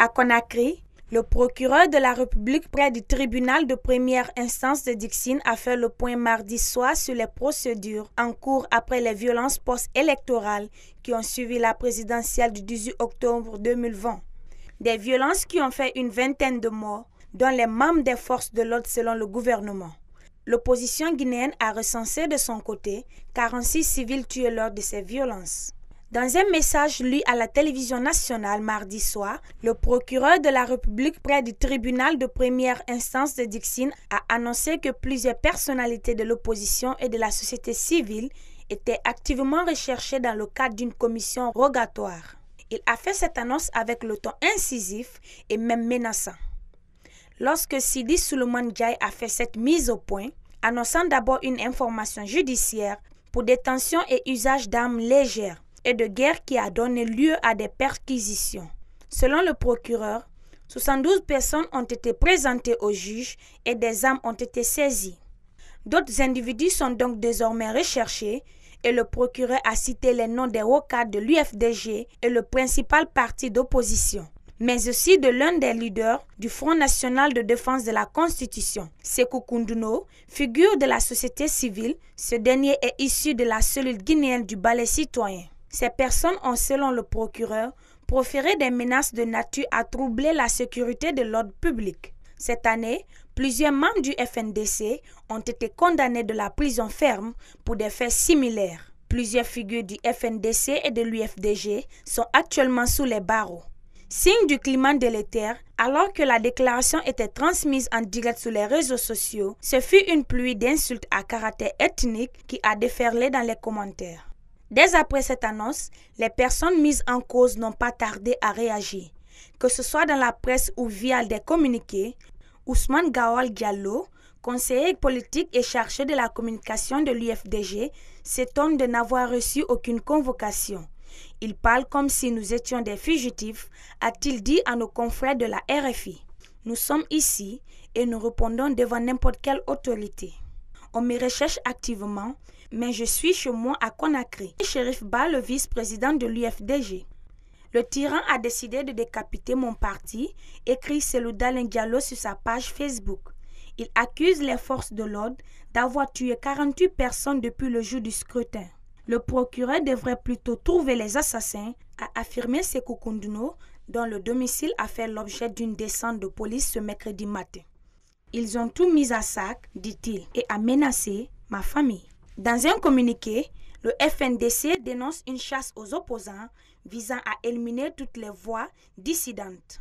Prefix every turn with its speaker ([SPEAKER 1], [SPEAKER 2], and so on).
[SPEAKER 1] À Conakry, le procureur de la République près du tribunal de première instance de Dixine a fait le point mardi soir sur les procédures en cours après les violences post-électorales qui ont suivi la présidentielle du 18 octobre 2020. Des violences qui ont fait une vingtaine de morts, dont les membres des forces de l'ordre selon le gouvernement. L'opposition guinéenne a recensé de son côté 46 civils tués lors de ces violences. Dans un message lu à la télévision nationale mardi soir, le procureur de la République près du tribunal de première instance de Dixine a annoncé que plusieurs personnalités de l'opposition et de la société civile étaient activement recherchées dans le cadre d'une commission rogatoire. Il a fait cette annonce avec le ton incisif et même menaçant. Lorsque Sidi Suleiman Jai a fait cette mise au point, annonçant d'abord une information judiciaire pour détention et usage d'armes légères, et de guerre qui a donné lieu à des perquisitions. Selon le procureur, 72 personnes ont été présentées au juge et des armes ont été saisies. D'autres individus sont donc désormais recherchés et le procureur a cité les noms des rocades de l'UFDG et le principal parti d'opposition, mais aussi de l'un des leaders du Front national de défense de la Constitution, Sekou Kunduno, figure de la société civile. Ce dernier est issu de la cellule guinéenne du ballet citoyen. Ces personnes ont, selon le procureur, proféré des menaces de nature à troubler la sécurité de l'ordre public. Cette année, plusieurs membres du FNDC ont été condamnés de la prison ferme pour des faits similaires. Plusieurs figures du FNDC et de l'UFDG sont actuellement sous les barreaux. Signe du climat délétère, alors que la déclaration était transmise en direct sur les réseaux sociaux, ce fut une pluie d'insultes à caractère ethnique qui a déferlé dans les commentaires. Dès après cette annonce, les personnes mises en cause n'ont pas tardé à réagir. Que ce soit dans la presse ou via des communiqués, Ousmane Gawal Diallo, conseiller politique et chargé de la communication de l'UFDG, s'étonne de n'avoir reçu aucune convocation. Il parle comme si nous étions des fugitifs, a-t-il dit à nos confrères de la RFI. Nous sommes ici et nous répondons devant n'importe quelle autorité. On me recherche activement mais je suis chez moi à Conakry. Sheriff Ba, le vice-président de l'UFDG. Le tyran a décidé de décapiter mon parti, écrit Selouda Diallo sur sa page Facebook. Il accuse les forces de l'ordre d'avoir tué 48 personnes depuis le jour du scrutin. Le procureur devrait plutôt trouver les assassins, a affirmé Sekou Kunduno, dont le domicile a fait l'objet d'une descente de police ce mercredi matin. Ils ont tout mis à sac, dit-il, et a menacé ma famille. Dans un communiqué, le FNDC dénonce une chasse aux opposants visant à éliminer toutes les voix dissidentes.